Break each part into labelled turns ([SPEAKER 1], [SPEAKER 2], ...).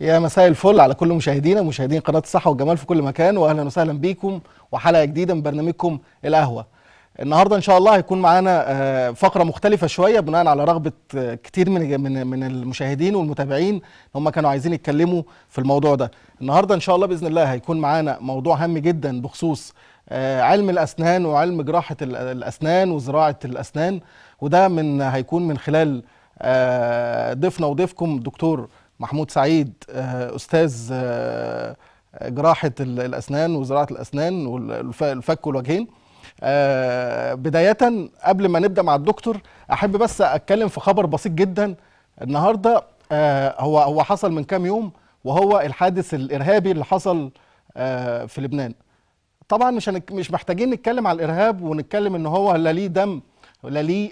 [SPEAKER 1] يا مساء الفل على كل مشاهدينا مشاهدين قناة الصحة والجمال في كل مكان وأهلا وسهلا بيكم وحلقة جديدة من برنامجكم القهوة النهاردة إن شاء الله هيكون معانا آه، فقرة مختلفة شوية بناء على رغبة آه، كتير من من المشاهدين والمتابعين هم كانوا عايزين يتكلموا في الموضوع ده النهاردة إن شاء الله بإذن الله هيكون معانا موضوع هام جدا بخصوص آه، علم الأسنان وعلم جراحة الأسنان وزراعة الأسنان وده من هيكون من خلال ضيفنا وضيفكم دكتور محمود سعيد آه، استاذ آه، آه، جراحه الاسنان وزراعه الاسنان والفك والوجهين بدايه قبل ما نبدا مع الدكتور احب بس اتكلم في خبر بسيط جدا النهارده هو هو حصل من كام يوم وهو الحادث الارهابي اللي حصل في لبنان طبعا مش مش محتاجين نتكلم على الارهاب ونتكلم ان هو لا ليه دم ولا ليه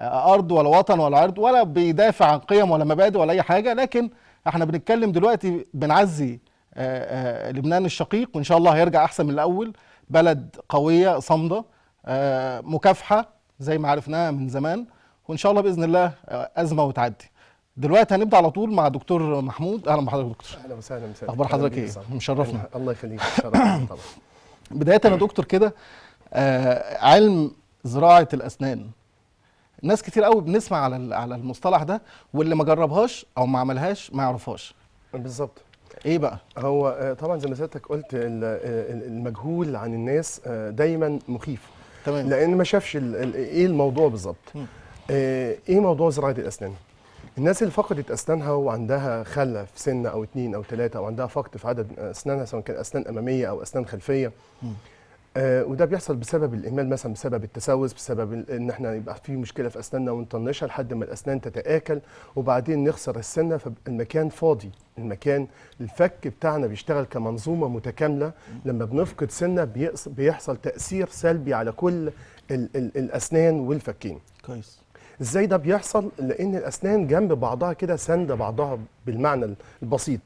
[SPEAKER 1] ارض ولا وطن ولا عرض ولا بيدافع عن قيم ولا مبادئ ولا اي حاجه لكن احنا بنتكلم دلوقتي بنعزي آه، آه، لبنان الشقيق وان شاء الله هيرجع احسن من الاول بلد قويه صامده آه، مكافحه زي ما عرفناها من زمان وان شاء الله باذن الله ازمه وتعدي دلوقتي هنبدا على طول مع دكتور محمود اهلا بحضرتك دكتور
[SPEAKER 2] اهلا وسهلا مساء اخبار حضرتك ايه
[SPEAKER 1] مشرفنا الله يخليك طبعا بدايه يا دكتور كده علم زراعه الاسنان ناس كتير قوي بنسمع على على المصطلح ده واللي ما جربهاش او ما عملهاش ما يعرفهاش
[SPEAKER 2] بالظبط ايه بقى هو آه، طبعا زي ما سيادتك قلت المجهول عن الناس آه، دايما مخيف تمام لان ما شافش ايه الموضوع بالظبط آه، ايه موضوع زراعه الاسنان الناس اللي فقدت اسنانها وعندها خلة في سنه او اثنين او ثلاثه او عندها فقد في عدد اسنانها سواء كان اسنان اماميه او اسنان خلفيه م. آه، وده بيحصل بسبب الاهمال مثلا بسبب التسوس بسبب ان احنا يبقى في مشكله في اسناننا ونطنشها لحد ما الاسنان تتاكل وبعدين نخسر السنه فالمكان فاضي المكان الفك بتاعنا بيشتغل كمنظومه متكامله لما بنفقد سنه بيحصل تاثير سلبي على كل الـ الـ الاسنان والفكين كويس ازاي ده بيحصل لان الاسنان جنب بعضها كده سند بعضها بالمعنى البسيط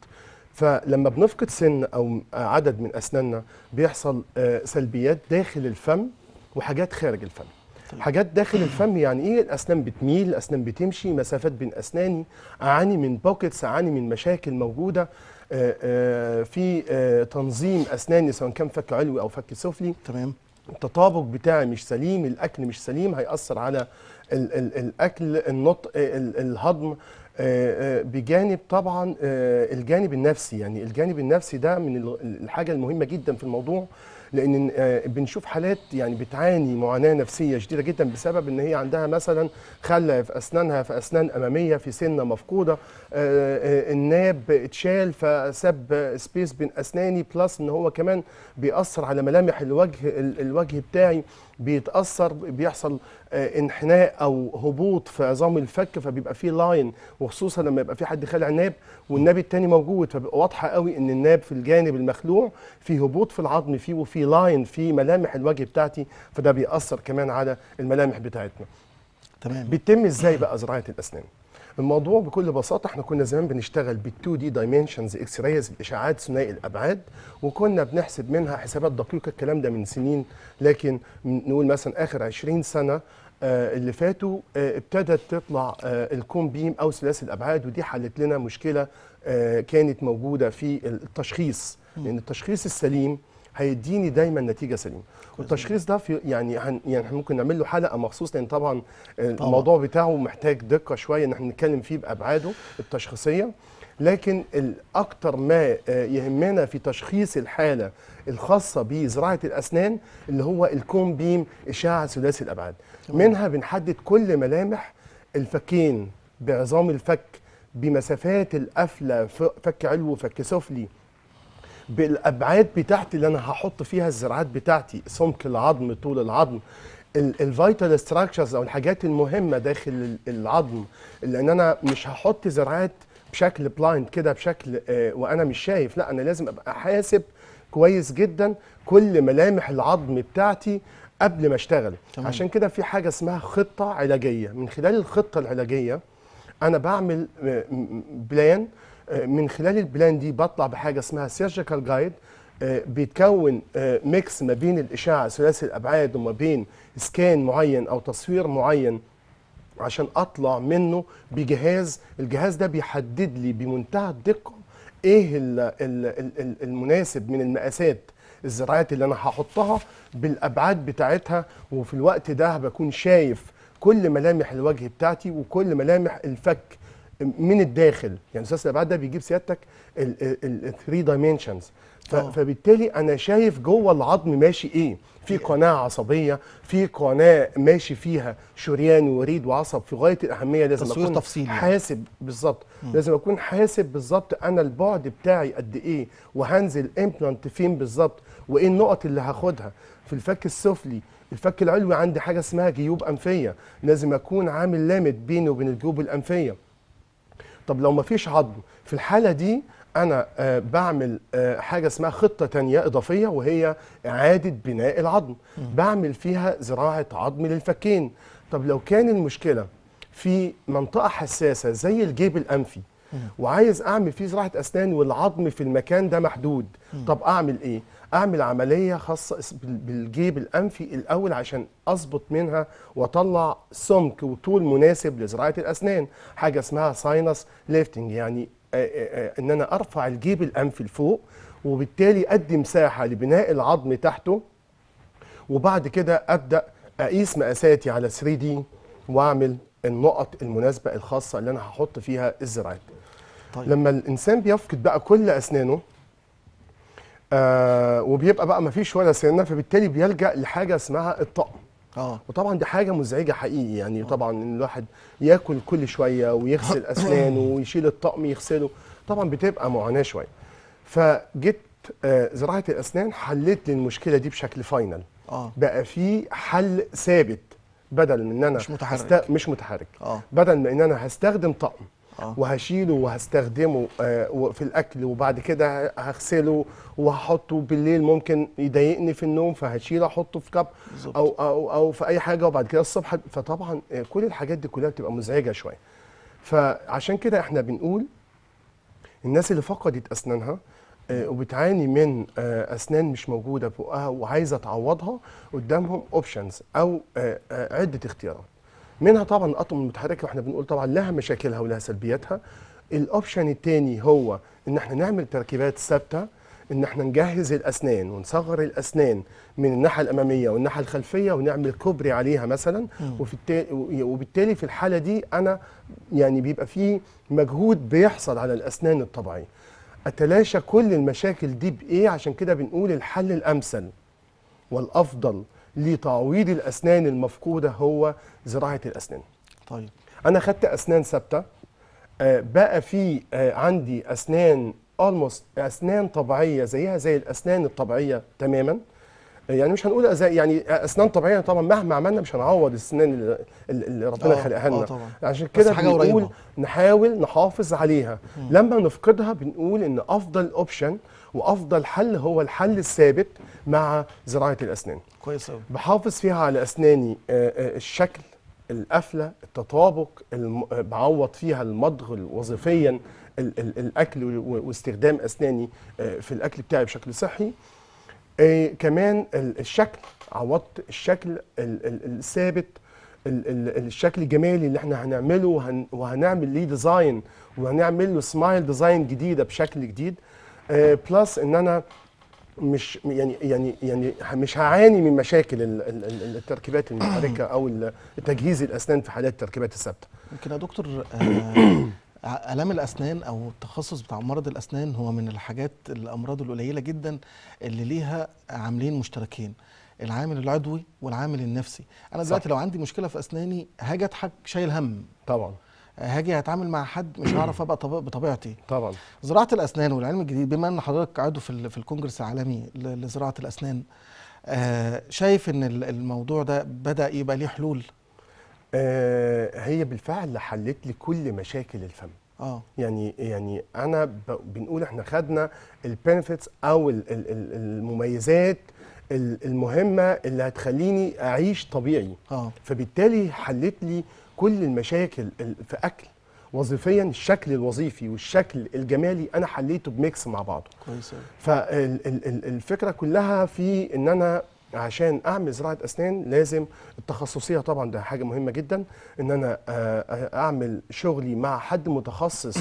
[SPEAKER 2] فلما بنفقد سن او عدد من اسناننا بيحصل آه، سلبيات داخل الفم وحاجات خارج الفم حاجات داخل الفم يعني ايه الاسنان بتميل الاسنان بتمشي مسافات بين اسناني اعاني من بوكتس اعاني من مشاكل موجوده آه، آه، في تنظيم اسناني سواء كان فك علوي او فك سفلي تمام التطابق بتاعي مش سليم الاكل مش سليم هياثر على الاكل النطق الهضم آه، آه، بجانب طبعا آه، الجانب النفسي يعني الجانب النفسي ده من الحاجه المهمه جدا في الموضوع لان بنشوف حالات يعني بتعاني معاناه نفسيه شديده جدا بسبب ان هي عندها مثلا خله في اسنانها في اسنان اماميه في سنه مفقوده الناب اتشال فساب سبيس بين اسناني بلس ان هو كمان بيأثر على ملامح الوجه الوجه بتاعي بيتاثر بيحصل آه، انحناء او هبوط في عظام الفك فبيبقى فيه لاين وخصوصا لما يبقى في حد خلع ناب والناب التاني موجود فبيبقى واضحه قوي ان الناب في الجانب المخلوع في هبوط في العظم فيه وفي لاين في ملامح الوجه بتاعتي فده بيأثر كمان على الملامح بتاعتنا تمام بيتم ازاي بقى زراعه الاسنان الموضوع بكل بساطه احنا كنا زمان بنشتغل بال2 دي دايمنشنز اكس رايز الاشعاعات ثنائي الابعاد وكنا بنحسب منها حسابات دقيقه الكلام ده من سنين لكن نقول مثلا اخر 20 سنه آه، اللي فاتوا آه، ابتدت تطلع آه، الكوم بيم او ثلاثي الابعاد ودي حلت لنا مشكله كانت موجوده في التشخيص لان التشخيص السليم هيديني دايما نتيجه سليمه والتشخيص ده في يعني يعني ممكن نعمل له حلقه مخصوص لان طبعا الموضوع بتاعه محتاج دقه شويه ان احنا نتكلم فيه بابعاده التشخيصيه لكن الاكثر ما آه، يهمنا في تشخيص الحاله الخاصه بزراعه الاسنان اللي هو الكون بيم اشعه ثلاثي الابعاد منها بنحدد كل ملامح الفكين بعظام الفك بمسافات القفله فك علو وفك سفلي بالابعاد بتاعتي اللي انا هحط فيها الزراعات بتاعتي سمك العظم طول العظم الفيتال ستراكشرز او الحاجات المهمه داخل العظم لان انا مش هحط زراعات بشكل بلايند كده بشكل آه وانا مش شايف لا انا لازم ابقى حاسب كويس جدا كل ملامح العظم بتاعتي قبل ما اشتغل تمام. عشان كده في حاجه اسمها خطه علاجيه من خلال الخطه العلاجيه انا بعمل بلان آه، من خلال البلان دي بطلع بحاجه اسمها سيرجيكال آه، جايد بيتكون ميكس آه، ما بين الاشعه ثلاثي الابعاد وما بين سكان معين او تصوير معين عشان اطلع منه بجهاز الجهاز ده بيحدد لي بمنتهى الدقه ايه المناسب من المقاسات الزراعات اللي انا هحطها بالابعاد بتاعتها وفي الوقت ده بكون شايف كل ملامح الوجه بتاعتي وكل ملامح الفك من الداخل يعني اساس الابعاد ده بيجيب سيادتك ال 3 دايمنشنز آه. فبالتالي انا شايف جوه العظم ماشي ايه في قناه عصبيه في قناه ماشي فيها شريان ووريد وعصب في غايه الاهميه لازم تصوير اكون تفصيلي. حاسب بالظبط لازم اكون حاسب بالظبط انا البعد بتاعي قد ايه وهنزل امبلانت فين بالظبط وايه النقط اللي هاخدها في الفك السفلي الفك العلوي عندي حاجه اسمها جيوب انفيه لازم اكون عامل لامد بينه وبين الجيوب الانفيه طب لو ما فيش عظم في الحاله دي انا آه، بعمل آه، حاجه اسمها خطه تانية اضافيه وهي اعاده بناء العظم بعمل فيها زراعه عظم للفكين طب لو كان المشكله في منطقه حساسه زي الجيب الانفي وعايز اعمل فيه زراعه اسنان والعظم في المكان ده محدود طب اعمل ايه اعمل عمليه خاصه بالجيب الانفي الاول عشان اظبط منها واطلع سمك وطول مناسب لزراعه الاسنان حاجه اسمها ساينس ليفتنج يعني آه، آه، آه، ان انا ارفع الجيب الانفي لفوق وبالتالي ادي مساحه لبناء العظم تحته وبعد كده ابدا اقيس مقاساتي على 3 دي واعمل النقط المناسبه الخاصه اللي انا هحط فيها الزراعات طيب. لما الانسان بيفقد بقى كل اسنانه آه وبيبقى بقى ما فيش ولا سنه فبالتالي بيلجا لحاجه اسمها الطقم اه وطبعا دي حاجه مزعجه حقيقي يعني آه. طبعا ان الواحد ياكل كل شويه ويغسل اسنانه ويشيل الطقم يغسله طبعا بتبقى معاناه شويه فجيت آه زراعه الاسنان حلت لي المشكله دي بشكل فاينل آه. بقى في حل ثابت بدل من ان انا مش متحرك هست... مش متحرك آه. بدل ما ان انا هستخدم طقم آه. وهشيله وهستخدمه آه، في الاكل وبعد كده هغسله وهحطه بالليل ممكن يضايقني في النوم فهشيله احطه في كب او او او في اي حاجه وبعد كده الصبح فطبعا آه، كل الحاجات دي كلها بتبقى مزعجه شويه فعشان كده احنا بنقول الناس اللي فقدت اسنانها وبتعاني من اسنان مش موجوده بقها وعايزه تعوضها قدامهم اوبشنز او عده اختيارات منها طبعا الاطعمه المتحركة واحنا بنقول طبعا لها مشاكلها ولها سلبياتها الاوبشن الثاني هو ان احنا نعمل تركيبات ثابته ان احنا نجهز الاسنان ونصغر الاسنان من الناحيه الاماميه والناحيه الخلفيه ونعمل كوبري عليها مثلا وبالتالي, وبالتالي في الحاله دي انا يعني بيبقى في مجهود بيحصل على الاسنان الطبيعيه اتلاشى كل المشاكل دي بايه عشان كده بنقول الحل الامثل والافضل لتعويض الاسنان المفقوده هو زراعه الاسنان طيب انا خدت اسنان ثابته آه، بقى في آه، عندي اسنان اسنان طبيعيه زيها زي الاسنان الطبيعيه تماما يعني مش هنقول أزاي يعني اسنان طبيعيه طبعا مهما عملنا مش هنعوض السنان اللي, ربنا آه، آه، خلقها لنا عشان كده بنقول نحاول نحافظ عليها مم. لما نفقدها بنقول ان افضل اوبشن وافضل حل هو الحل الثابت مع زراعه الاسنان كويس قوي بحافظ فيها على اسناني آه، الشكل القفله التطابق بعوض فيها المضغ وظيفيا الاكل واستخدام اسناني في الاكل بتاعي بشكل صحي آه، كمان الشكل عوضت الشكل الثابت الشكل الجمالي اللي احنا هنعمله وهنعمل ليه ديزاين وهنعمل له سمايل ديزاين جديده بشكل جديد بلس آه، ان انا مش يعني يعني يعني مش هعاني من مشاكل التركيبات المتحركه او تجهيز الاسنان في حالات التركيبات الثابته. يمكن يا دكتور آه، الام الاسنان او التخصص بتاع مرض الاسنان
[SPEAKER 1] هو من الحاجات الامراض القليله جدا اللي ليها عاملين مشتركين العامل العضوي والعامل النفسي انا دلوقتي لو عندي مشكله في اسناني هاجي اضحك شايل هم طبعا هاجي هتعامل مع حد مش هعرف ابقى بطبيعتي طبعا زراعه الاسنان والعلم الجديد بما ان حضرتك عضو في في الكونجرس العالمي لزراعه الاسنان آه
[SPEAKER 2] شايف ان الموضوع ده بدا يبقى ليه حلول آه، هي بالفعل حلت لي كل مشاكل الفم اه يعني يعني انا بنقول احنا خدنا البنفيتس او الـ الـ المميزات المهمه اللي هتخليني اعيش طبيعي اه فبالتالي حلت لي كل المشاكل في اكل وظيفيا الشكل الوظيفي والشكل الجمالي انا حليته بميكس مع بعضه كويس فالفكره كلها في ان انا عشان اعمل زراعه اسنان لازم التخصصيه طبعا ده حاجه مهمه جدا ان انا آه، آه، اعمل شغلي مع حد متخصص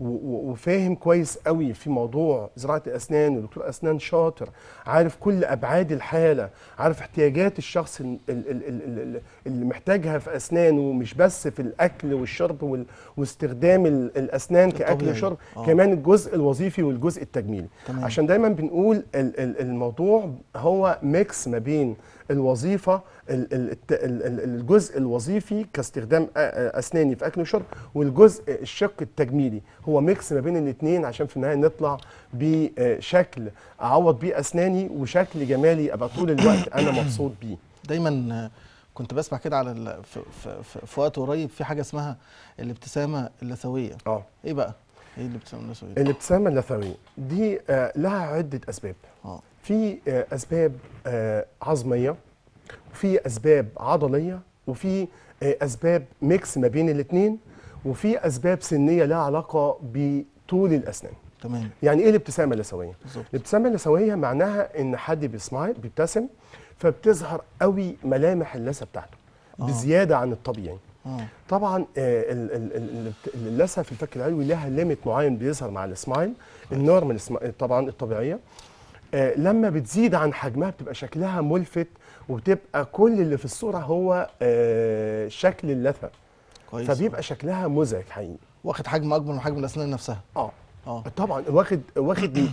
[SPEAKER 2] وفاهم كويس قوي في موضوع زراعه الاسنان ودكتور اسنان شاطر عارف كل ابعاد الحاله عارف احتياجات الشخص اللي محتاجها في اسنانه مش بس في الاكل والشرب واستخدام الاسنان كاكل وشرب آه. كمان الجزء الوظيفي والجزء التجميلي تمام. عشان دايما بنقول الموضوع هو ميكس ما ما بين الوظيفه الجزء الوظيفي كاستخدام اسناني في اكل وشرب والجزء الشق التجميلي هو ميكس ما بين الاثنين عشان في النهايه نطلع بشكل اعوض بيه اسناني وشكل جمالي ابقى طول الوقت انا مبسوط بيه دايما كنت بسمع كده على في, في, في وقت قريب في حاجه
[SPEAKER 1] اسمها الابتسامه اللثويه اه ايه بقى ايه الابتسامه اللثويه
[SPEAKER 2] الابتسامه اللثويه دي آه، لها عده اسباب اه في آه، اسباب آه، عظميه وفي اسباب عضليه وفي آه، اسباب ميكس ما بين الاثنين وفي اسباب سنيه لها علاقه بطول الاسنان تمام يعني ايه الابتسامه اللثويه الابتسامه اللثويه معناها ان حد بيسمايل بيبتسم فبتظهر قوي ملامح اللثه بتاعته آه. بزياده عن الطبيعي آه. طبعا اللثه في الفك العلوي لها ليميت معين بيظهر مع السمايل النورمال طبعا الطبيعيه آه، لما بتزيد عن حجمها بتبقى شكلها ملفت وبتبقى كل اللي في الصوره هو آه، شكل اللثه كويس فبيبقى شكلها مزعج حقيقي واخد حجم اكبر من حجم الاسنان نفسها اه اه طبعا واخد واخد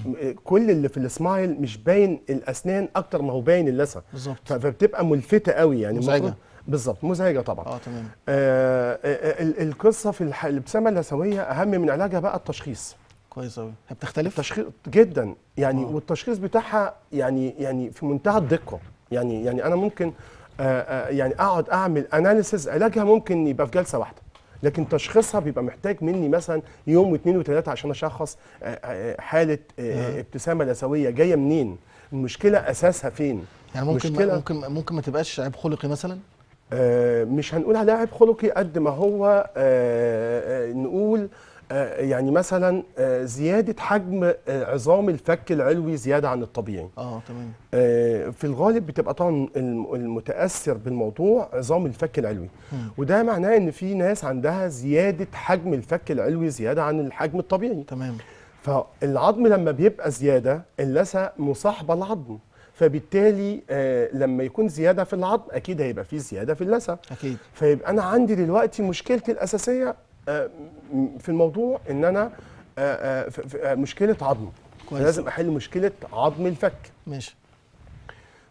[SPEAKER 2] كل اللي في السمايل مش باين الاسنان اكتر ما هو باين اللثه بالظبط فبتبقى ملفته قوي يعني مزعجه بالظبط مزعجه طبعا اه تمام آه, آه، القصه في الابتسامه اللثويه اهم من علاجها بقى التشخيص كويس قوي هي بتختلف تشخيص جدا يعني أوه. والتشخيص بتاعها يعني يعني في منتهى الدقه يعني يعني انا ممكن آآ آه، آآ آه، يعني اقعد اعمل اناليسز علاجها ممكن يبقى في جلسه واحده لكن تشخيصها بيبقى محتاج مني مثلا يوم واثنين وثلاثه عشان اشخص آه، حاله ابتسامه نسويه جايه منين المشكله اساسها فين يعني ممكن مشكلة ممكن ممكن ما تبقاش عيب خلقي مثلا مش هنقول عليها عيب خلقي قد ما هو نقول آه، يعني مثلا آه، زياده حجم آه، عظام الفك العلوي زياده عن الطبيعي اه تمام في الغالب بتبقى طبعا المتاثر بالموضوع عظام الفك العلوي وده معناه ان في ناس عندها زياده حجم الفك العلوي زياده عن الحجم الطبيعي تمام فالعظم لما بيبقى زياده اللثه مصاحبه العظم فبالتالي آه لما يكون زياده في العظم اكيد هيبقى في زياده في اللثه اكيد فيبقى انا عندي دلوقتي مشكلتي الاساسيه آه، في الموضوع ان انا آه، آه، مشكله عظم كويس. لازم احل مشكله عظم الفك ماشي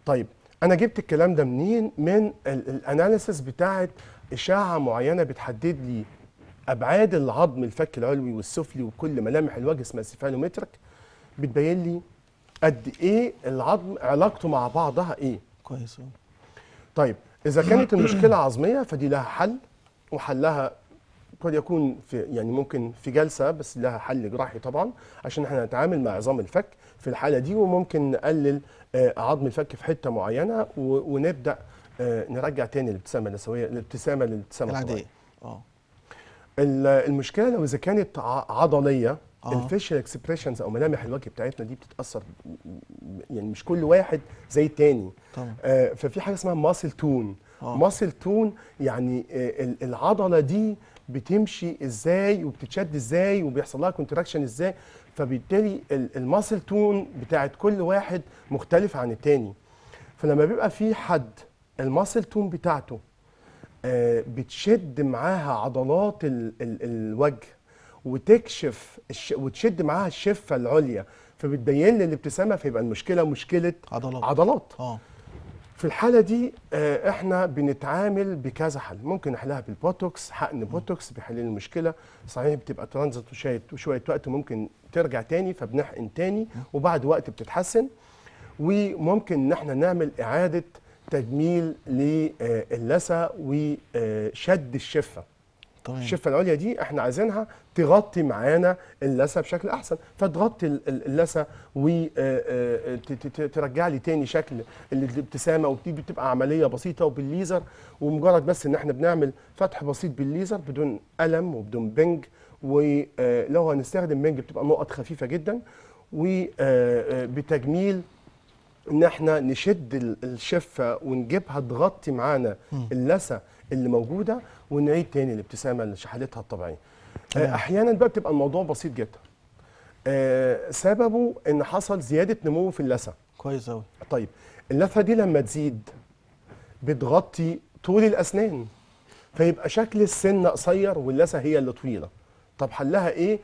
[SPEAKER 2] طيب انا جبت الكلام ده منين من الاناليسيس بتاعه اشاعه معينه بتحدد لي ابعاد العظم الفك العلوي والسفلي وكل ملامح الوجه اسمها سيفالومترك بتبين لي قد ايه العظم علاقته مع بعضها ايه كويس طيب اذا كانت المشكله عظميه فدي لها حل وحلها قد يكون في يعني ممكن في جلسه بس لها حل جراحي طبعا عشان احنا نتعامل مع عظام الفك في الحاله دي وممكن نقلل آه، عظم الفك في حته معينه ونبدا آه، نرجع تاني الابتسامه النسويه الابتسامه للابتسامه العاديه اه المشكله لو اذا كانت عضليه آه. الفيشل اكسبريشنز او ملامح الوجه بتاعتنا دي بتتاثر يعني مش كل واحد زي التاني آه ففي حاجه اسمها ماسل تون ماسل تون يعني آه العضله دي بتمشي ازاي وبتتشد ازاي وبيحصل لها كونتراكشن ازاي فبالتالي الماسل تون بتاعت كل واحد مختلف عن التاني فلما بيبقى في حد الماسل تون بتاعته آه، بتشد معاها عضلات الوجه وتكشف وتشد معاها الشفه العليا فبتبين لي الابتسامه فيبقى المشكله مشكله عضلات عضلات آه. في الحالة دي آه، احنا بنتعامل بكذا حل ممكن نحلها بالبوتوكس حقن بوتوكس بيحل المشكلة صحيح بتبقى ترانزيت وشوية وشوية وقت ممكن ترجع تاني فبنحقن تاني وبعد وقت بتتحسن وممكن ان احنا نعمل إعادة تجميل آه، للثة وشد الشفة طيب. الشفه العليا دي احنا عايزينها تغطي معانا اللثه بشكل احسن فتغطي اللثه وترجع آه، آه، لي تاني شكل الابتسامه ودي بتبقى عمليه بسيطه وبالليزر ومجرد بس ان احنا بنعمل فتح بسيط بالليزر بدون الم وبدون بنج ولو آه، هنستخدم بنج بتبقى نقط خفيفه جدا وبتجميل ان احنا نشد الشفه ونجيبها تغطي معانا اللثه اللي موجوده ونعيد تاني الابتسامه لشحالتها الطبيعيه آه. آه، احيانا بقى بتبقى الموضوع بسيط جدا آه سببه ان حصل زياده نمو في اللثه كويس قوي طيب اللثه دي لما تزيد بتغطي طول الاسنان فيبقى شكل السن قصير واللثه هي اللي طويله طب حلها ايه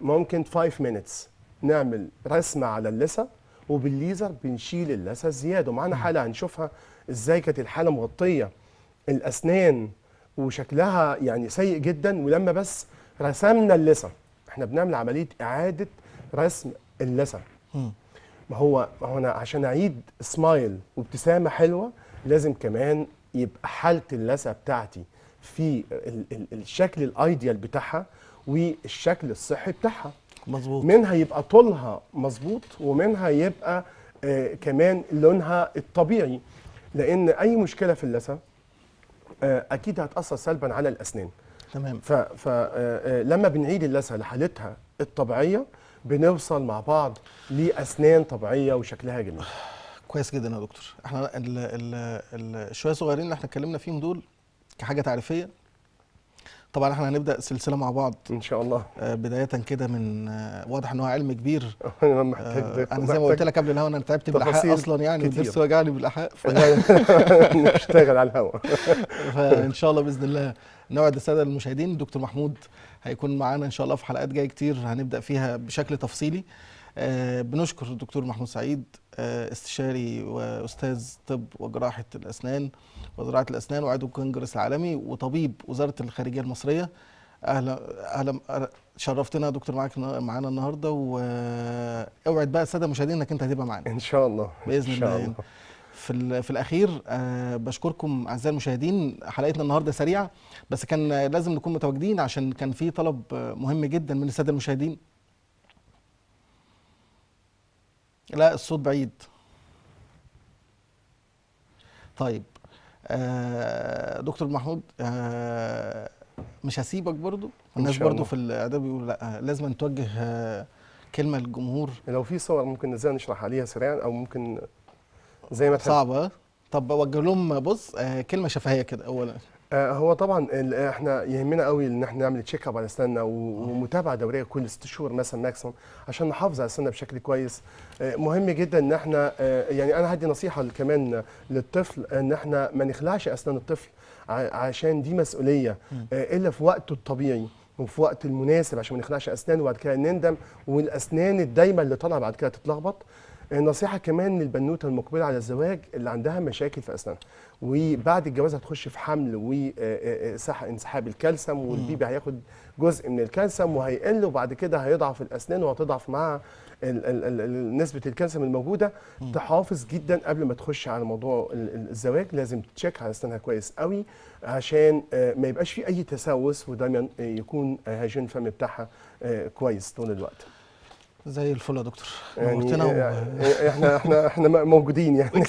[SPEAKER 2] ممكن 5 مينتس نعمل رسمه على اللثه وبالليزر بنشيل اللثه الزياده ومعانا حاله هنشوفها ازاي كانت الحاله مغطيه الاسنان وشكلها يعني سيء جدا ولما بس رسمنا اللثه احنا بنعمل عمليه اعاده رسم اللثه ما هو ما هو انا عشان اعيد سمايل وابتسامه حلوه لازم كمان يبقى حاله اللثه بتاعتي في ال ال الشكل الايديال بتاعها والشكل الصحي بتاعها مظبوط منها يبقى طولها مظبوط ومنها يبقى آه كمان لونها الطبيعي لان اي مشكله في اللثه آه، اكيد هتاثر سلبا على الاسنان تمام فلما آه، آه، بنعيد اللثه لحالتها الطبيعيه بنوصل مع بعض لاسنان طبيعيه وشكلها جميل كويس جدا يا دكتور احنا
[SPEAKER 1] الشويه الصغيرين اللي احنا اتكلمنا فيهم دول كحاجه تعريفيه طبعا احنا هنبدا سلسله مع بعض ان شاء الله آه، بدايه كده من آه، واضح ان هو علم كبير انا محتاج آه، انا زي ما قلت لك قبل الهوا انا تعبت بالاحق اصلا يعني ولسه وجعني بالاحاء نشتغل على الهوا فان شاء الله باذن الله نوعد الساده المشاهدين دكتور محمود هيكون معانا ان شاء الله في حلقات جايه كتير هنبدا فيها بشكل تفصيلي بنشكر الدكتور محمود سعيد استشاري واستاذ طب وجراحه الاسنان وزراعه الاسنان وعضو الكونجرس العالمي وطبيب وزاره الخارجيه المصريه اهلا اهلا شرفتنا يا دكتور معاك معانا النهارده واوعد بقى الساده المشاهدين انك انت هتبقى معانا ان شاء الله باذن إن شاء الله, في في الاخير آه، بشكركم اعزائي المشاهدين حلقتنا النهارده سريعه بس كان لازم نكون متواجدين عشان كان في طلب مهم جدا من الساده المشاهدين لا الصوت بعيد طيب آه دكتور محمود آه مش هسيبك برضو الناس برضو في الاداب بيقولوا لا لازم نتوجه آه كلمه للجمهور
[SPEAKER 2] لو في صور ممكن نزلها نشرح عليها سريعا او ممكن زي ما تحب صعبه طب وجه لهم بص آه كلمه شفهيه كده اولا آه، هو طبعا آه، احنا يهمنا قوي ان احنا نعمل تشيك اب على اسناننا ومتابعه دوريه كل ست شهور مثلا ماكسيموم عشان نحافظ على اسناننا بشكل كويس آه، مهم جدا ان احنا يعني انا هدي نصيحه كمان للطفل ان احنا ما نخلعش اسنان الطفل عشان دي مسؤوليه الا في وقته الطبيعي وفي وقت المناسب عشان ما نخلعش اسنان وبعد كده نندم والاسنان الدايمه اللي طالعه بعد كده تتلخبط نصيحه كمان للبنوته المقبله على الزواج اللي عندها مشاكل في اسنانها وبعد الجواز هتخش في حمل وانسحاب آه، آه، آه، الكالسيوم والبيبي هياخد جزء من الكالسيوم وهيقل وبعد كده هيضعف الاسنان وهتضعف معاها نسبه الكالسيوم الموجوده تحافظ جدا قبل ما تخش على موضوع الزواج لازم تشيك على اسنانها كويس قوي عشان ما يبقاش في اي تسوس ودايما يكون هاجين الفم بتاعها كويس طول الوقت زي الفل يا دكتور يعني نورتنا و... يعني احنا
[SPEAKER 1] احنا احنا موجودين يعني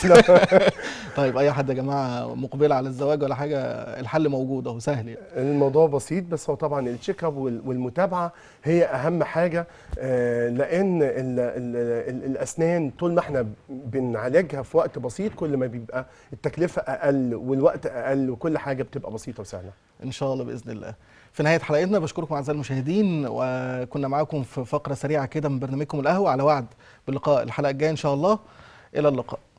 [SPEAKER 2] طيب اي حد يا جماعه مقبل على الزواج ولا حاجه الحل موجود اهو سهل يعني. الموضوع بسيط بس هو طبعا التشيك اب والمتابعه هي اهم حاجه آه، لان الـ الـ الـ الاسنان طول ما احنا بنعالجها في وقت بسيط كل ما بيبقى التكلفه اقل والوقت اقل وكل حاجه بتبقى بسيطه وسهله ان شاء الله باذن الله في
[SPEAKER 1] نهايه حلقتنا بشكركم اعزائي المشاهدين وكنا معاكم في فقره سريعه كده من برنامجكم القهوه على وعد باللقاء الحلقه الجايه ان شاء الله الى اللقاء